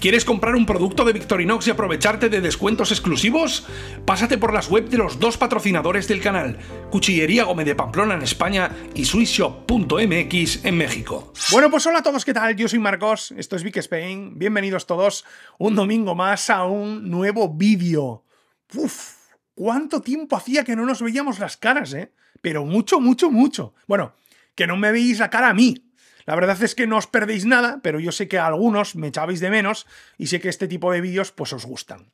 ¿Quieres comprar un producto de Victorinox y aprovecharte de descuentos exclusivos? Pásate por las web de los dos patrocinadores del canal, Cuchillería Gómez de Pamplona en España y SwissShop.mx en México. Bueno, pues hola a todos, ¿qué tal? Yo soy Marcos, esto es Vic Spain. Bienvenidos todos un domingo más a un nuevo vídeo. Uf, cuánto tiempo hacía que no nos veíamos las caras, ¿eh? Pero mucho, mucho, mucho. Bueno, que no me veis la cara a mí, la verdad es que no os perdéis nada, pero yo sé que algunos me echabais de menos y sé que este tipo de vídeos pues os gustan.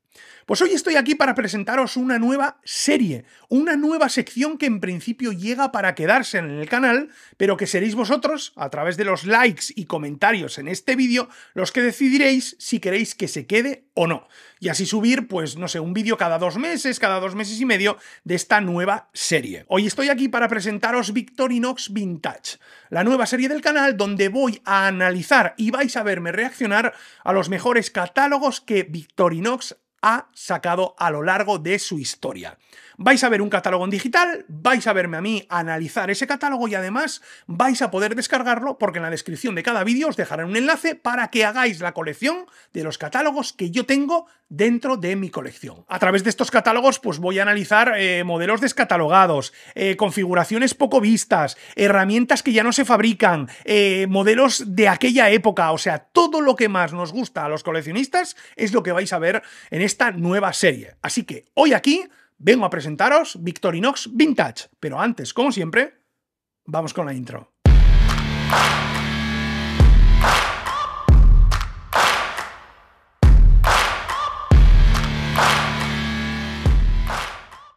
Pues hoy estoy aquí para presentaros una nueva serie, una nueva sección que en principio llega para quedarse en el canal, pero que seréis vosotros, a través de los likes y comentarios en este vídeo, los que decidiréis si queréis que se quede o no. Y así subir, pues no sé, un vídeo cada dos meses, cada dos meses y medio de esta nueva serie. Hoy estoy aquí para presentaros Victorinox Vintage, la nueva serie del canal donde voy a analizar y vais a verme reaccionar a los mejores catálogos que Victorinox ha sacado a lo largo de su historia. Vais a ver un catálogo en digital, vais a verme a mí analizar ese catálogo y además vais a poder descargarlo porque en la descripción de cada vídeo os dejaré un enlace para que hagáis la colección de los catálogos que yo tengo dentro de mi colección. A través de estos catálogos pues voy a analizar eh, modelos descatalogados, eh, configuraciones poco vistas, herramientas que ya no se fabrican, eh, modelos de aquella época, o sea, todo lo que más nos gusta a los coleccionistas es lo que vais a ver en esta nueva serie. Así que hoy aquí vengo a presentaros Victorinox Vintage, pero antes, como siempre, vamos con la intro.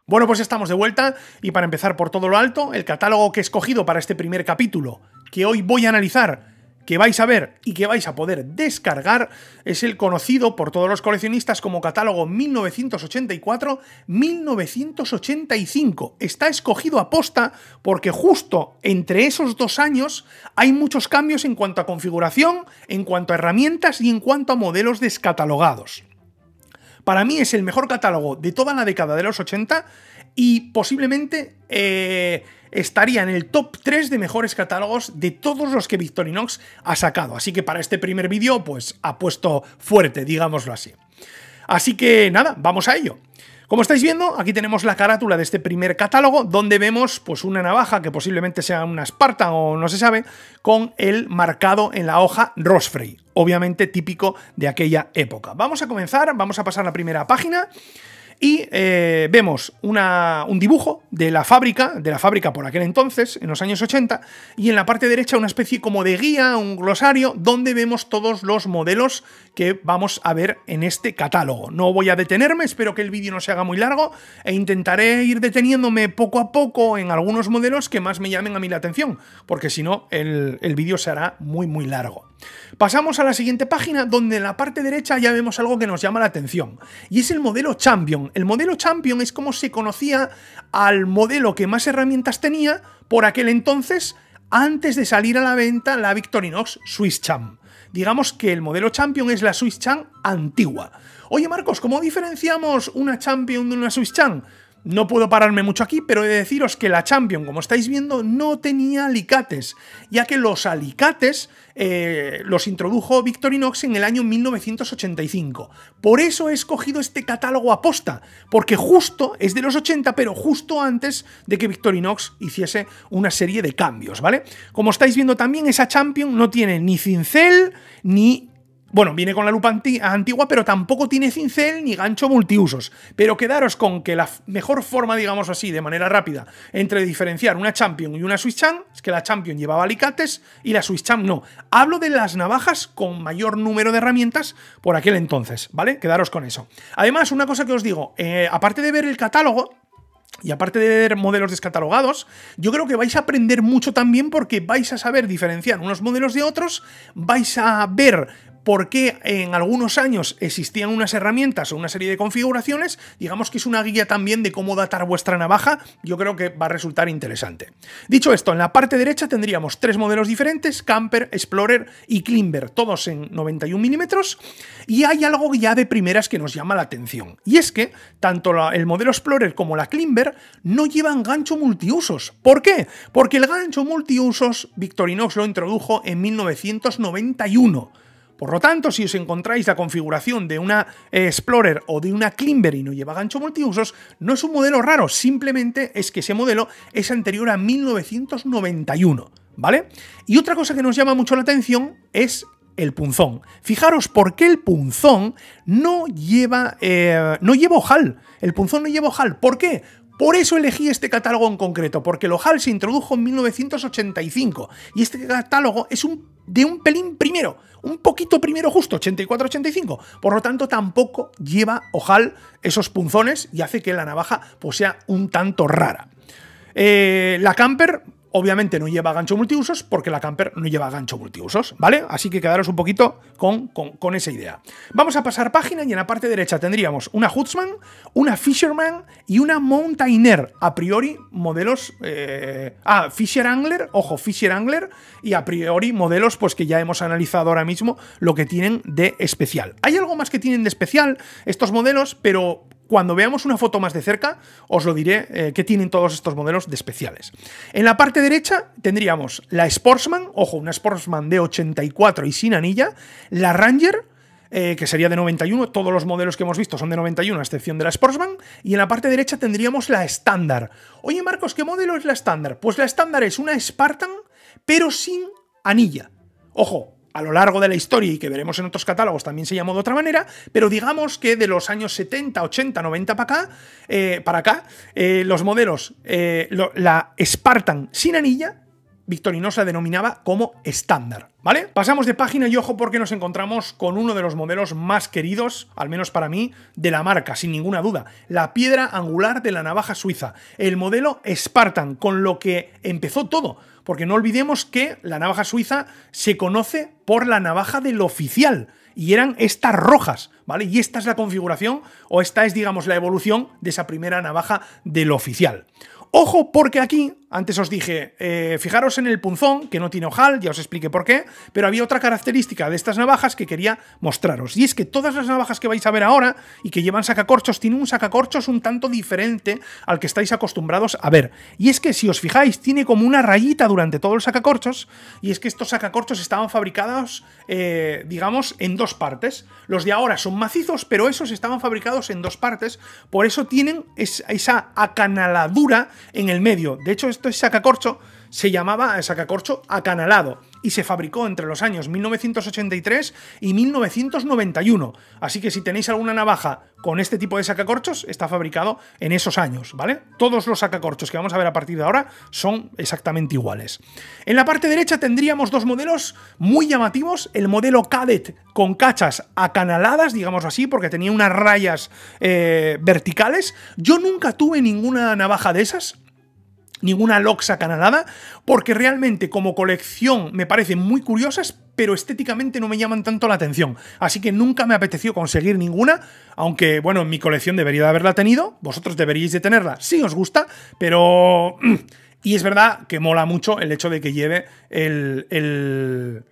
Bueno, pues estamos de vuelta y para empezar por todo lo alto, el catálogo que he escogido para este primer capítulo, que hoy voy a analizar, que vais a ver y que vais a poder descargar es el conocido por todos los coleccionistas como catálogo 1984-1985. Está escogido a posta porque justo entre esos dos años hay muchos cambios en cuanto a configuración, en cuanto a herramientas y en cuanto a modelos descatalogados. Para mí es el mejor catálogo de toda la década de los 80 y posiblemente eh, estaría en el top 3 de mejores catálogos de todos los que Victorinox ha sacado. Así que para este primer vídeo, pues ha puesto fuerte, digámoslo así. Así que nada, vamos a ello. Como estáis viendo, aquí tenemos la carátula de este primer catálogo, donde vemos pues una navaja, que posiblemente sea una esparta o no se sabe, con el marcado en la hoja Rosfrey, obviamente típico de aquella época. Vamos a comenzar, vamos a pasar a la primera página. Y eh, vemos un dibujo de la fábrica, de la fábrica por aquel entonces, en los años 80, y en la parte derecha una especie como de guía, un glosario, donde vemos todos los modelos que vamos a ver en este catálogo. No voy a detenerme, espero que el vídeo no se haga muy largo, e intentaré ir deteniéndome poco a poco en algunos modelos que más me llamen a mí la atención, porque si no, el, el vídeo hará muy, muy largo. Pasamos a la siguiente página donde en la parte derecha ya vemos algo que nos llama la atención y es el modelo Champion. El modelo Champion es como se conocía al modelo que más herramientas tenía por aquel entonces antes de salir a la venta la Victorinox Swiss Champ. Digamos que el modelo Champion es la Swiss Champ antigua. Oye Marcos, ¿cómo diferenciamos una Champion de una Swiss Champ? No puedo pararme mucho aquí, pero he de deciros que la Champion, como estáis viendo, no tenía alicates, ya que los alicates eh, los introdujo Victorinox en el año 1985. Por eso he escogido este catálogo aposta, porque justo es de los 80, pero justo antes de que Victorinox hiciese una serie de cambios, ¿vale? Como estáis viendo también, esa Champion no tiene ni cincel ni bueno, viene con la lupa antigua, pero tampoco tiene cincel ni gancho multiusos. Pero quedaros con que la mejor forma, digamos así, de manera rápida, entre diferenciar una Champion y una Swiss Champ, es que la Champion llevaba alicates y la Swiss Champ no. Hablo de las navajas con mayor número de herramientas por aquel entonces, ¿vale? Quedaros con eso. Además, una cosa que os digo, eh, aparte de ver el catálogo, y aparte de ver modelos descatalogados, yo creo que vais a aprender mucho también porque vais a saber diferenciar unos modelos de otros, vais a ver por qué en algunos años existían unas herramientas o una serie de configuraciones, digamos que es una guía también de cómo datar vuestra navaja, yo creo que va a resultar interesante. Dicho esto, en la parte derecha tendríamos tres modelos diferentes, Camper, Explorer y Klimber, todos en 91 milímetros, y hay algo ya de primeras que nos llama la atención, y es que tanto el modelo Explorer como la Klimber no llevan gancho multiusos. ¿Por qué? Porque el gancho multiusos Victorinox lo introdujo en 1991. Por lo tanto, si os encontráis la configuración de una eh, Explorer o de una Climber y no lleva gancho multiusos, no es un modelo raro, simplemente es que ese modelo es anterior a 1991, ¿vale? Y otra cosa que nos llama mucho la atención es el punzón. Fijaros por qué el punzón no lleva, eh, no lleva ojal. El punzón no lleva ojal. ¿Por qué? Por eso elegí este catálogo en concreto, porque el Ojal se introdujo en 1985 y este catálogo es de un pelín primero, un poquito primero justo, 84-85. Por lo tanto, tampoco lleva Ojal esos punzones y hace que la navaja pues, sea un tanto rara. Eh, la camper, Obviamente no lleva gancho multiusos porque la camper no lleva gancho multiusos, ¿vale? Así que quedaros un poquito con, esa idea. Vamos a pasar página y en la parte derecha tendríamos una Hutzman, una Fisherman y una Mountaineer. A priori, modelos... Eh, ah, Fisher Angler, ojo, Fisher Angler y a priori modelos pues que ya hemos analizado ahora mismo lo que tienen de especial. Hay algo más que tienen de especial estos modelos, pero cuando veamos una foto más de cerca, os lo diré eh, que tienen todos estos modelos de especiales. En la parte derecha tendríamos la Sportsman, ojo, una Sportsman de 84 y sin anilla, la Ranger, eh, que sería de 91, todos los modelos que hemos visto son de 91, a excepción de la Sportsman, y en la parte derecha tendríamos la estándar. Oye Marcos, ¿qué modelo es la estándar? Pues la estándar es una Spartan, pero sin anilla. Ojo, a lo largo de la historia y que veremos en otros catálogos también se llamó de otra manera, pero digamos que de los años 70, 80, 90 para acá, para eh, acá los modelos, eh, la Spartan sin anilla se la denominaba como estándar, ¿vale? Pasamos de página y ojo porque nos encontramos con uno de los modelos más queridos, al menos para mí, de la marca, sin ninguna duda, la piedra angular de la navaja suiza, el modelo Spartan, con lo que empezó todo, porque no olvidemos que la navaja suiza se conoce por la navaja del oficial, y eran estas rojas, ¿vale? Y esta es la configuración, o esta es, digamos, la evolución de esa primera navaja del oficial. Ojo porque aquí antes os dije, eh, fijaros en el punzón, que no tiene ojal, ya os expliqué por qué, pero había otra característica de estas navajas que quería mostraros, y es que todas las navajas que vais a ver ahora y que llevan sacacorchos tienen un sacacorchos un tanto diferente al que estáis acostumbrados a ver. Y es que si os fijáis, tiene como una rayita durante todo el sacacorchos, y es que estos sacacorchos estaban fabricados, eh, digamos, en dos partes. Los de ahora son macizos, pero esos estaban fabricados en dos partes, por eso tienen esa acanaladura en el medio. De hecho, este sacacorcho se llamaba sacacorcho acanalado y se fabricó entre los años 1983 y 1991. Así que si tenéis alguna navaja con este tipo de sacacorchos, está fabricado en esos años, ¿vale? Todos los sacacorchos que vamos a ver a partir de ahora son exactamente iguales. En la parte derecha tendríamos dos modelos muy llamativos, el modelo Cadet con cachas acanaladas, digamos así, porque tenía unas rayas eh, verticales. Yo nunca tuve ninguna navaja de esas, ninguna Loxa acanalada, porque realmente como colección me parecen muy curiosas, pero estéticamente no me llaman tanto la atención. Así que nunca me apeteció conseguir ninguna, aunque bueno, mi colección debería de haberla tenido, vosotros deberíais de tenerla si os gusta, pero... Y es verdad que mola mucho el hecho de que lleve el, el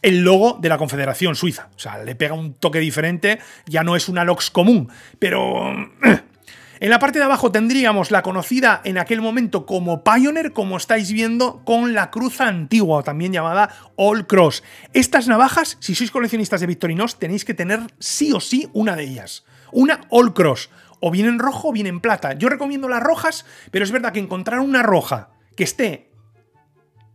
el logo de la Confederación Suiza. O sea, le pega un toque diferente, ya no es una LOX común, pero En la parte de abajo tendríamos la conocida en aquel momento como Pioneer, como estáis viendo, con la cruza antigua, o también llamada All Cross. Estas navajas, si sois coleccionistas de Victorinos, tenéis que tener sí o sí una de ellas. Una All Cross, o bien en rojo o bien en plata. Yo recomiendo las rojas, pero es verdad que encontrar una roja que esté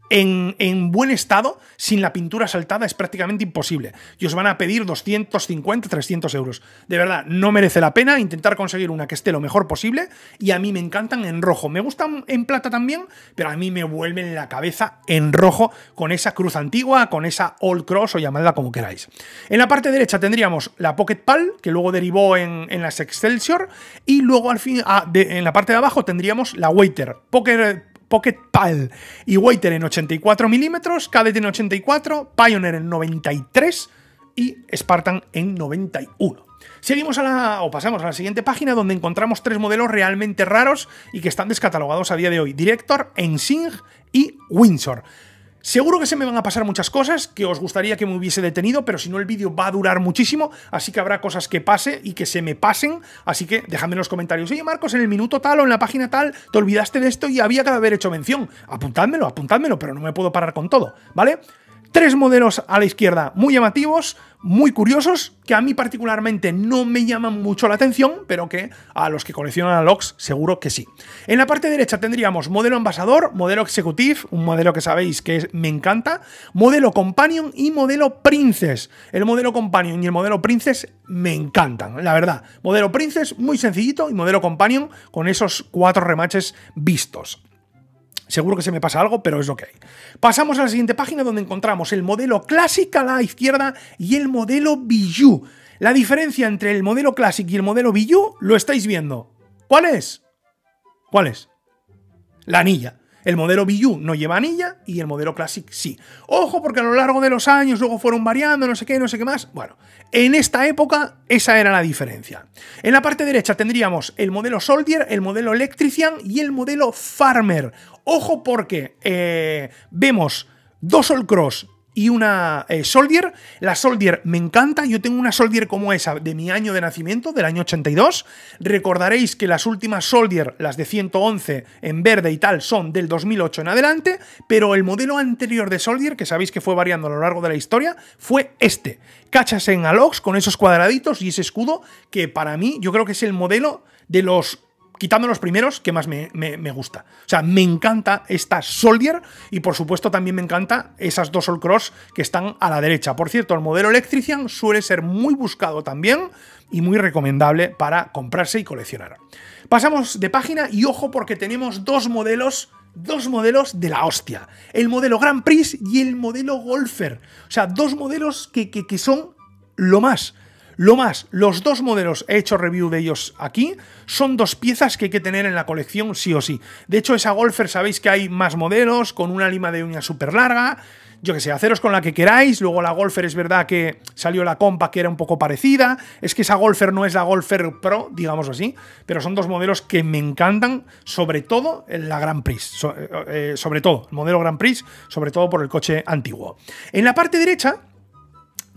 en, buen estado, sin la pintura saltada, es prácticamente imposible. Y os van a pedir 250, 300 euros. De verdad, no merece la pena intentar conseguir una que esté lo mejor posible. Y a mí me encantan en rojo. Me gustan en plata también, pero a mí me vuelven la cabeza en rojo con esa cruz antigua, con esa old Cross o llamada, como queráis. En la parte derecha tendríamos la Pocket Pal, que luego derivó en, las Excelsior. Y luego al fin, ah, en la parte de abajo tendríamos la Waiter. Poker Pocket PAL y Waiter en 84 milímetros, Cadet en 84, Pioneer en 93 y Spartan en 91. Seguimos a la, o pasamos a la siguiente página donde encontramos tres modelos realmente raros y que están descatalogados a día de hoy, Director, Ensign y Windsor. Seguro que se me van a pasar muchas cosas que os gustaría que me hubiese detenido, pero si no el vídeo va a durar muchísimo, así que habrá cosas que pase y que se me pasen, así que dejadme en los comentarios, oye Marcos, en el minuto tal o en la página tal, te olvidaste de esto y había que haber hecho mención. Apuntádmelo, apuntádmelo, pero no me puedo parar con todo, ¿vale? Tres modelos a la izquierda muy llamativos, muy curiosos, que a mí particularmente no me llaman mucho la atención, pero que a los que coleccionan Lox seguro que sí. En la parte derecha tendríamos modelo envasador, modelo executive, un modelo que sabéis que me encanta, modelo companion y modelo princess. El modelo companion y el modelo princess me encantan, la verdad. Modelo princess muy sencillito y modelo companion con esos cuatro remaches vistos. Seguro que se me pasa algo, pero es lo que hay. Pasamos a la siguiente página donde encontramos el modelo Classic a la izquierda y el modelo Bijou. La diferencia entre el modelo Classic y el modelo Bijou lo estáis viendo. ¿Cuál es? ¿Cuál es? La anilla. El modelo Bijou no lleva anilla y el modelo Classic sí. Ojo, porque a lo largo de los años luego fueron variando, no sé qué, no sé qué más. Bueno, en esta época esa era la diferencia. En la parte derecha tendríamos el modelo Soldier, el modelo Electrician y el modelo Farmer. Ojo porque eh, vemos dos All Cross y una eh, Soldier. La Soldier me encanta. Yo tengo una Soldier como esa de mi año de nacimiento, del año 82. Recordaréis que las últimas Soldier, las de 111 en verde y tal, son del 2008 en adelante. Pero el modelo anterior de Soldier, que sabéis que fue variando a lo largo de la historia, fue este. Cachas en Alox con esos cuadraditos y ese escudo, que para mí yo creo que es el modelo de los quitando los primeros, que más me, gusta. O sea, me encanta esta Soldier y por supuesto también me encanta esas dos All Cross que están a la derecha. Por cierto, el modelo Electrician suele ser muy buscado también y muy recomendable para comprarse y coleccionar. Pasamos de página y ojo porque tenemos dos modelos dos modelos de la hostia. El modelo Grand Prix y el modelo Golfer. O sea, dos modelos que, que son lo más. Lo más, los dos modelos, he hecho review de ellos aquí, son dos piezas que hay que tener en la colección sí o sí. De hecho, esa Golfer sabéis que hay más modelos, con una lima de uña súper larga, yo qué sé, haceros con la que queráis, luego la Golfer es verdad que salió la compa que era un poco parecida, es que esa Golfer no es la Golfer Pro, digamos así, pero son dos modelos que me encantan, sobre todo en la Grand Prix, eh, eh, sobre todo, el modelo Grand Prix, sobre todo por el coche antiguo. En la parte derecha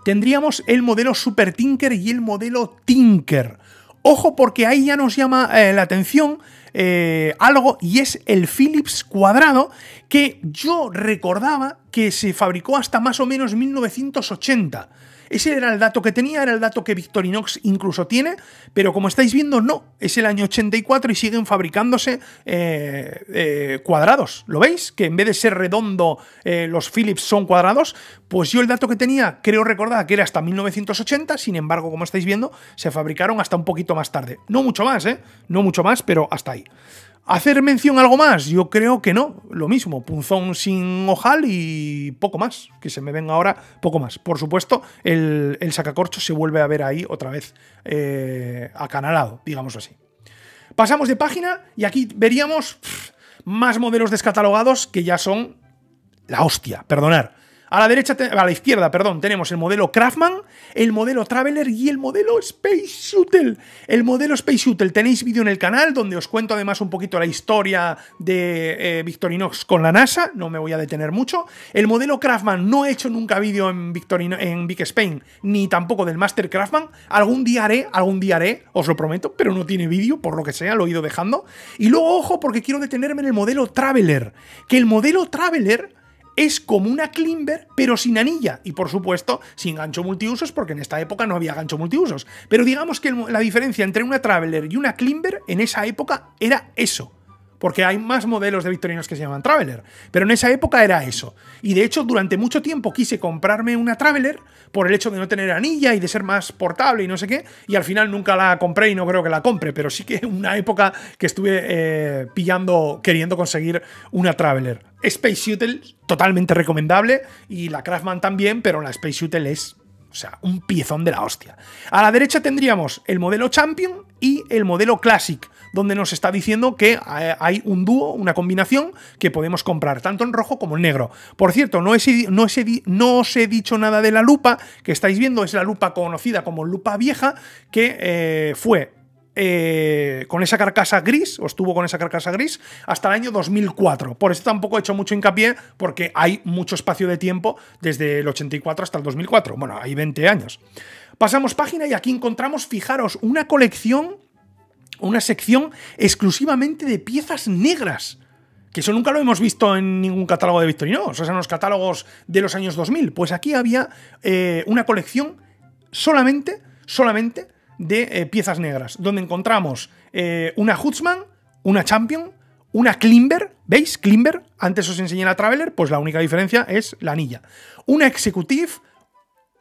tendríamos el modelo Super Tinker y el modelo Tinker. Ojo porque ahí ya nos llama eh, la atención eh, algo y es el Philips cuadrado que yo recordaba que se fabricó hasta más o menos 1980. Ese era el dato que tenía, era el dato que Victorinox incluso tiene, pero como estáis viendo, no. Es el año 84 y siguen fabricándose eh, eh, cuadrados. ¿Lo veis? Que en vez de ser redondo, eh, los Philips son cuadrados. Pues yo el dato que tenía, creo recordar que era hasta 1980, sin embargo, como estáis viendo, se fabricaron hasta un poquito más tarde. No mucho más, ¿eh? No mucho más, pero hasta ahí. ¿Hacer mención algo más? Yo creo que no. Lo mismo, punzón sin ojal y poco más. Que se me venga ahora poco más. Por supuesto, el, sacacorcho se vuelve a ver ahí otra vez eh, acanalado, digamos así. Pasamos de página y aquí veríamos más modelos descatalogados que ya son la hostia, perdonar. A la derecha, a la izquierda, perdón, tenemos el modelo Craftman, el modelo Traveler y el modelo Space Shuttle. El modelo Space Shuttle tenéis vídeo en el canal donde os cuento además un poquito la historia de eh, Victorinox con la NASA, no me voy a detener mucho. El modelo Craftman no he hecho nunca vídeo en, en Big Spain, ni tampoco del Master Craftman. Algún día haré, algún día haré, os lo prometo, pero no tiene vídeo, por lo que sea, lo he ido dejando. Y luego, ojo, porque quiero detenerme en el modelo Traveler, que el modelo Traveler es como una Klimber, pero sin anilla y por supuesto sin gancho multiusos, porque en esta época no había gancho multiusos. Pero digamos que la diferencia entre una Traveler y una Klimber en esa época era eso porque hay más modelos de victorinos que se llaman Traveler. Pero en esa época era eso. Y de hecho, durante mucho tiempo quise comprarme una Traveler por el hecho de no tener anilla y de ser más portable y no sé qué. Y al final nunca la compré y no creo que la compre. Pero sí que una época que estuve eh, pillando, queriendo conseguir una Traveler. Space Shuttle, totalmente recomendable. Y la Craftman también, pero la Space Shuttle es o sea, un piezón de la hostia. A la derecha tendríamos el modelo Champion y el modelo Classic donde nos está diciendo que eh, hay un dúo, una combinación que podemos comprar tanto en rojo como en negro. Por cierto, no, no, no os he dicho nada de la lupa que estáis viendo, es la lupa conocida como lupa vieja, que eh, fue eh, con esa carcasa gris, o estuvo con esa carcasa gris, hasta el año 2004. Por eso tampoco he hecho mucho hincapié, porque hay mucho espacio de tiempo desde el 84 hasta el 2004. Bueno, hay 20 años. Pasamos página y aquí encontramos, fijaros, una colección una sección exclusivamente de piezas negras. Que eso nunca lo hemos visto en ningún catálogo de Victorino. o sea, en los catálogos de los años 2000. Pues aquí había eh, una colección solamente, solamente de eh, piezas negras, donde encontramos eh, una Hutzman, una Champion, una Klimber, ¿veis? Klimber, antes os enseñé la Traveler, pues la única diferencia es la anilla. Una Executive,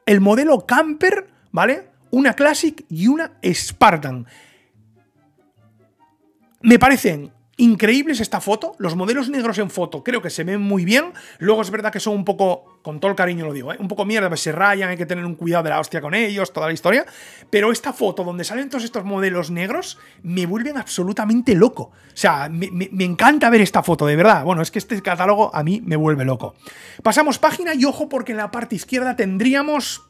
el modelo Camper, ¿vale? Una Classic y una Spartan. Me parecen Increíbles esta foto, los modelos negros en foto creo que se ven muy bien, luego es verdad que son un poco, con todo el cariño lo digo, ¿eh? un poco mierda, pues se rayan, hay que tener un cuidado de la hostia con ellos, toda la historia, pero esta foto donde salen todos estos modelos negros me vuelven absolutamente loco, o sea, me, me encanta ver esta foto, de verdad, bueno, es que este catálogo a mí me vuelve loco. Pasamos página y ojo porque en la parte izquierda tendríamos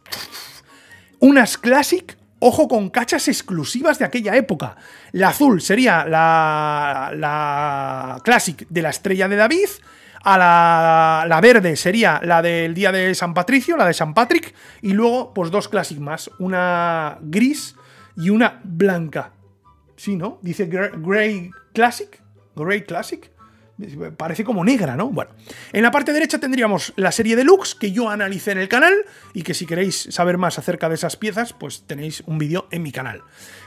unas Classic, Ojo con cachas exclusivas de aquella época. La azul sería la, la Classic de la estrella de David. A la, verde sería la del día de San Patricio, la de San Patrick. Y luego, pues dos Classic más. Una gris y una blanca. Sí, ¿no? Dice Grey Classic. Grey Classic. Parece como negra, ¿no? Bueno, en la parte derecha tendríamos la serie de looks que yo analicé en el canal y que si queréis saber más acerca de esas piezas, pues tenéis un vídeo en mi canal.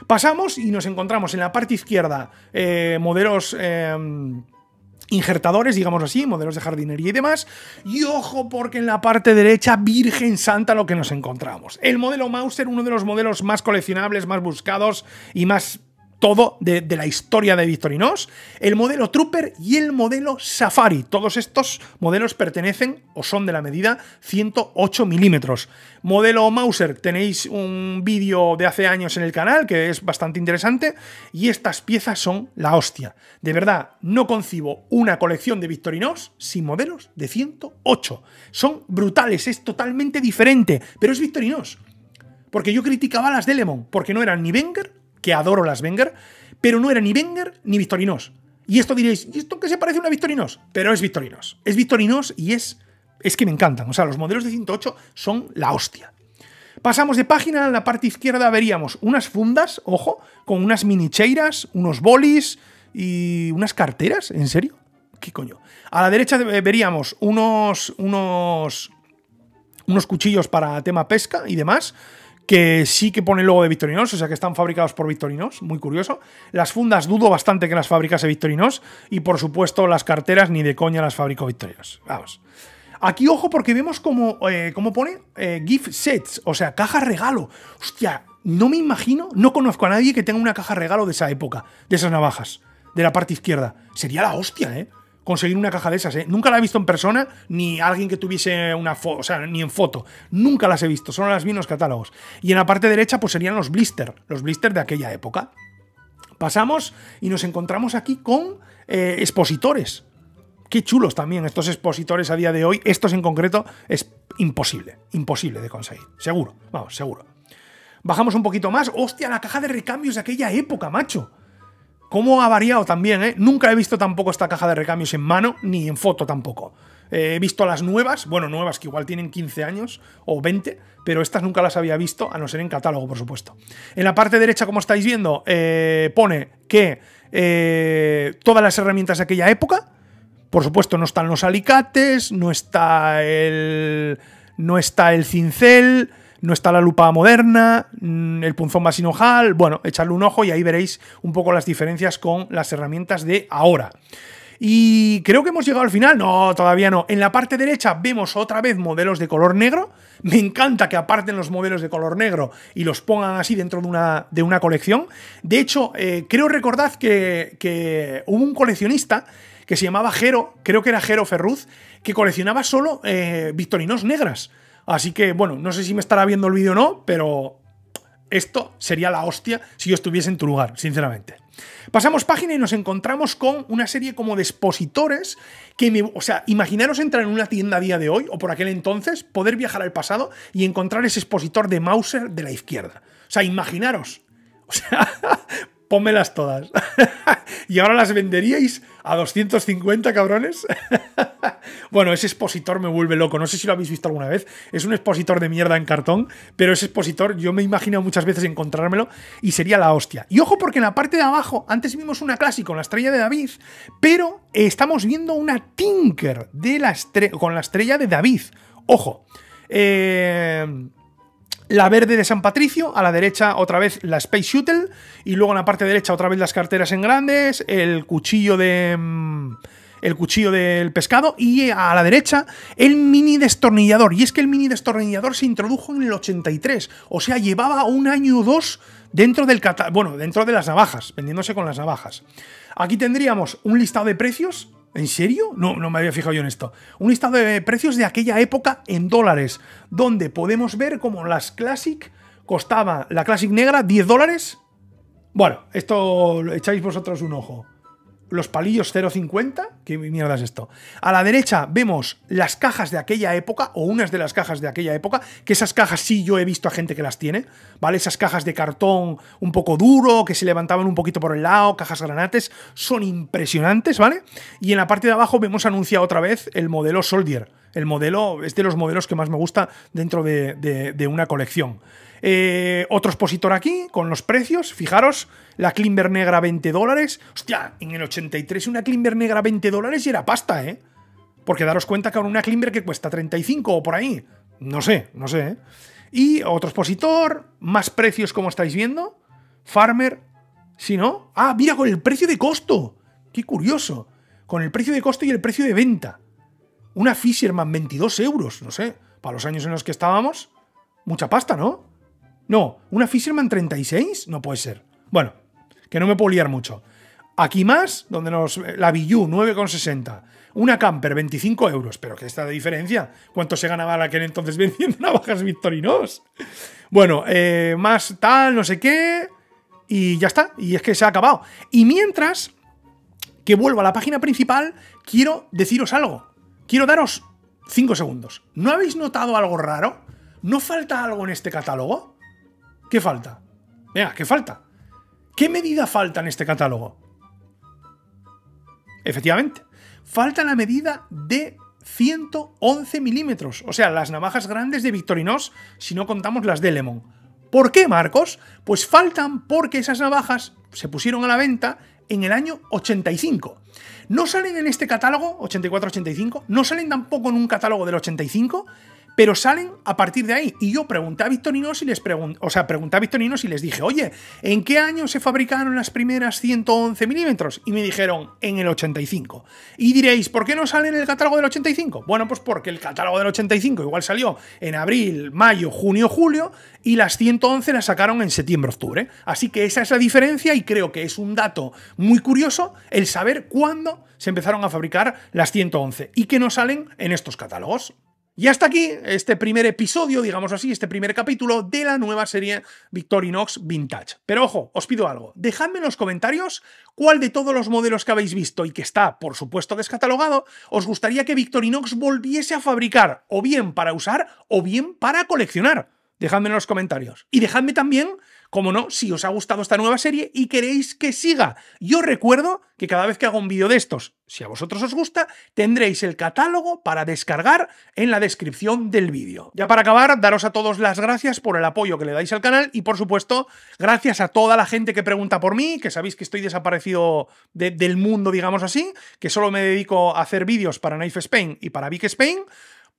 Pasamos y nos encontramos en la parte izquierda eh, modelos... Eh, injertadores, digamos así, modelos de jardinería y demás. Y ojo, porque en la parte derecha, Virgen Santa, lo que nos encontramos. El modelo Mauser, uno de los modelos más coleccionables, más buscados y más todo de, la historia de Victorinos, el modelo Trooper y el modelo Safari. Todos estos modelos pertenecen o son de la medida 108 milímetros. Modelo Mauser, tenéis un vídeo de hace años en el canal que es bastante interesante y estas piezas son la hostia. De verdad, no concibo una colección de Victorinos sin modelos de 108. Son brutales, es totalmente diferente, pero es Victorinos. Porque yo criticaba las de Delemon, porque no eran ni Wenger que adoro las Wenger, pero no era ni Wenger ni Victorinos. Y esto diréis, ¿y esto qué se parece a una Victorinos? Pero es Victorinos. Es Victorinos y es. Es que me encantan. O sea, los modelos de 108 son la hostia. Pasamos de página, en la parte izquierda veríamos unas fundas, ojo, con unas minicheiras, unos bolis y unas carteras, ¿en serio? ¿Qué coño? A la derecha veríamos unos, unos, unos cuchillos para tema pesca y demás, que sí que pone el logo de Victorinos, o sea que están fabricados por Victorinos, muy curioso. Las fundas dudo bastante que las fabricase Victorinos y por supuesto las carteras ni de coña las fabricó Victorinos. Vamos. Aquí ojo porque vemos como, eh, como pone eh, gift sets, o sea, caja regalo. Hostia, no me imagino, no conozco a nadie que tenga una caja regalo de esa época, de esas navajas, de la parte izquierda. Sería la hostia, ¿eh? conseguir una caja de esas, ¿eh? Nunca la he visto en persona, ni alguien que tuviese una foto, o sea, ni en foto. Nunca las he visto, solo las vi en los catálogos. Y en la parte derecha, pues serían los blister, los blister de aquella época. Pasamos y nos encontramos aquí con eh, expositores. Qué chulos también estos expositores a día de hoy. Estos en concreto es imposible, imposible de conseguir. Seguro, vamos, seguro. Bajamos un poquito más. Hostia, la caja de recambios de aquella época, macho cómo ha variado también, ¿eh? Nunca he visto tampoco esta caja de recambios en mano, ni en foto tampoco. Eh, he visto las nuevas, bueno, nuevas que igual tienen 15 años o 20, pero estas nunca las había visto, a no ser en catálogo, por supuesto. En la parte derecha, como estáis viendo, eh, pone que eh, todas las herramientas de aquella época, por supuesto, no están los alicates, no está no está el cincel, no está la lupa moderna, mm, el punzón más ojal... bueno, echadle un ojo y ahí veréis un poco las diferencias con las herramientas de ahora. Y creo que hemos llegado al final. No, todavía no. En la parte derecha vemos otra vez modelos de color negro. Me encanta que aparten los modelos de color negro y los pongan así dentro de una, de una colección. De hecho, eh, creo recordad que, hubo un coleccionista que se llamaba Jero, creo que era Jero Ferruz, que coleccionaba solo eh, victorinos negras. Así que, bueno, no sé si me estará viendo el vídeo o no, pero esto sería la hostia si yo estuviese en tu lugar, sinceramente. Pasamos página y nos encontramos con una serie como de expositores que me, o sea, imaginaros entrar en una tienda a día de hoy o por aquel entonces, poder viajar al pasado y encontrar ese expositor de Mauser de la izquierda. O sea, imaginaros. O sea, pónmelas todas. y ahora las venderíais a 250 cabrones. Bueno, ese expositor me vuelve loco. No sé si lo habéis visto alguna vez. Es un expositor de mierda en cartón, pero ese expositor yo me imagino muchas veces encontrármelo y sería la hostia. Y ojo porque en la parte de abajo, antes vimos una clásica con la estrella de David, pero estamos viendo una Tinker de la con la estrella de David. Ojo. Eh, la verde de San Patricio, a la derecha otra vez la Space Shuttle, y luego en la parte derecha otra vez las carteras en grandes, el cuchillo de... Mm, el cuchillo del pescado y a la derecha el mini destornillador. Y es que el mini destornillador se introdujo en el 83, o sea, llevaba un año o dos dentro del bueno, dentro de las navajas, vendiéndose con las navajas. Aquí tendríamos un listado de precios. ¿En serio? No, no me había fijado yo en esto. Un listado de precios de aquella época en dólares, donde podemos ver como las Classic costaba la Classic negra 10 dólares. Bueno, esto echáis vosotros un ojo los palillos 0,50. ¿Qué mierda es esto? A la derecha vemos las cajas de aquella época, o unas de las cajas de aquella época, que esas cajas sí yo he visto a gente que las tiene, ¿vale? Esas cajas de cartón un poco duro, que se levantaban un poquito por el lado, cajas granates, son impresionantes, ¿vale? Y en la parte de abajo vemos anunciado otra vez el modelo Soldier. El modelo es de los modelos que más me gusta dentro de, de una colección. Eh, otro expositor aquí, con los precios. Fijaros, la Klimber negra 20 dólares. Hostia, en el 83 una Klimber negra 20 dólares y era pasta, ¿eh? Porque daros cuenta que ahora una Klimber que cuesta 35 o por ahí. No sé, no sé, ¿eh? Y otro expositor, más precios como estáis viendo. Farmer, si no. Ah, mira, con el precio de costo. Qué curioso. Con el precio de costo y el precio de venta. Una Fisherman, 22 euros, no sé. Para los años en los que estábamos, mucha pasta, ¿no? No, una Fisherman 36, no puede ser. Bueno, que no me puedo liar mucho. Aquí más, donde nos. Eh, la con 9,60. Una Camper, 25 euros. Pero que está de diferencia. ¿Cuánto se ganaba la que en entonces vendiendo navajas Victorinos? Bueno, eh, más tal, no sé qué. Y ya está. Y es que se ha acabado. Y mientras que vuelvo a la página principal, quiero deciros algo. Quiero daros 5 segundos. ¿No habéis notado algo raro? ¿No falta algo en este catálogo? ¿Qué falta? Venga, ¿qué falta? ¿Qué medida falta en este catálogo? Efectivamente, falta la medida de 111 milímetros, o sea, las navajas grandes de Victorinox, si no contamos las de Lemon. ¿Por qué, Marcos? Pues faltan porque esas navajas se pusieron a la venta en el año 85. No salen en este catálogo, 84-85, no salen tampoco en un catálogo del 85, pero salen a partir de ahí. Y yo pregunté a Victorino si les o sea, pregunté a Victorino si les dije, oye, ¿en qué año se fabricaron las primeras 111 milímetros? Y me dijeron, en el 85. Y diréis, ¿por qué no sale en el catálogo del 85? Bueno, pues porque el catálogo del 85 igual salió en abril, mayo, junio, julio, y las 111 las sacaron en septiembre, octubre. Así que esa es la diferencia y creo que es un dato muy curioso el saber cuándo se empezaron a fabricar las 111 y que no salen en estos catálogos. Y hasta aquí este primer episodio, digamos así, este primer capítulo de la nueva serie Victorinox Vintage. Pero ojo, os pido algo, dejadme en los comentarios cuál de todos los modelos que habéis visto y que está, por supuesto, descatalogado, os gustaría que Victorinox volviese a fabricar, o bien para usar, o bien para coleccionar. Dejadme en los comentarios. Y dejadme también como no, si os ha gustado esta nueva serie y queréis que siga. Yo recuerdo que cada vez que hago un vídeo de estos, si a vosotros os gusta, tendréis el catálogo para descargar en la descripción del vídeo. Ya para acabar, daros a todos las gracias por el apoyo que le dais al canal y por supuesto, gracias a toda la gente que pregunta por mí, que sabéis que estoy desaparecido del mundo, digamos así, que solo me dedico a hacer vídeos para Knife Spain y para Big Spain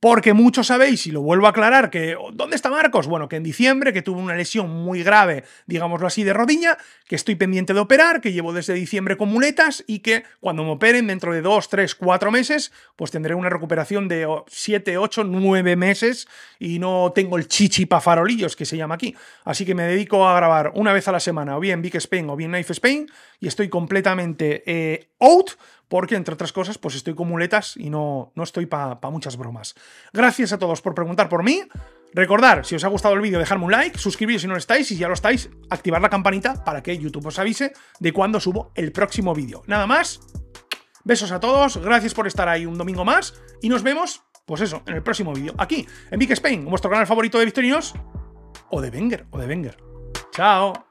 porque muchos sabéis, y lo vuelvo a aclarar, que oh, ¿dónde está Marcos? Bueno, que en diciembre, que tuvo una lesión muy grave, digámoslo así, de rodilla, que estoy pendiente de operar, que llevo desde diciembre con muletas y que cuando me operen dentro de dos, tres, cuatro meses, pues tendré una recuperación de 7, 8, 9 meses y no tengo el chichi pa farolillos que se llama aquí. Así que me dedico a grabar una vez a la semana, o bien Big Spain o bien Knife Spain, y estoy completamente eh, out porque entre otras cosas, pues estoy con muletas y no, no estoy para muchas bromas. Gracias a todos por preguntar por mí. Recordar, si os ha gustado el vídeo, dejarme un like, suscribiros si no lo estáis y si ya lo estáis, activar la campanita para que YouTube os avise de cuando subo el próximo vídeo. Nada más, besos a todos, gracias por estar ahí un domingo más y nos vemos, pues eso, en el próximo vídeo, aquí, en Big Spain, vuestro canal favorito de victorinos o de Wenger, o de Wenger. ¡Chao!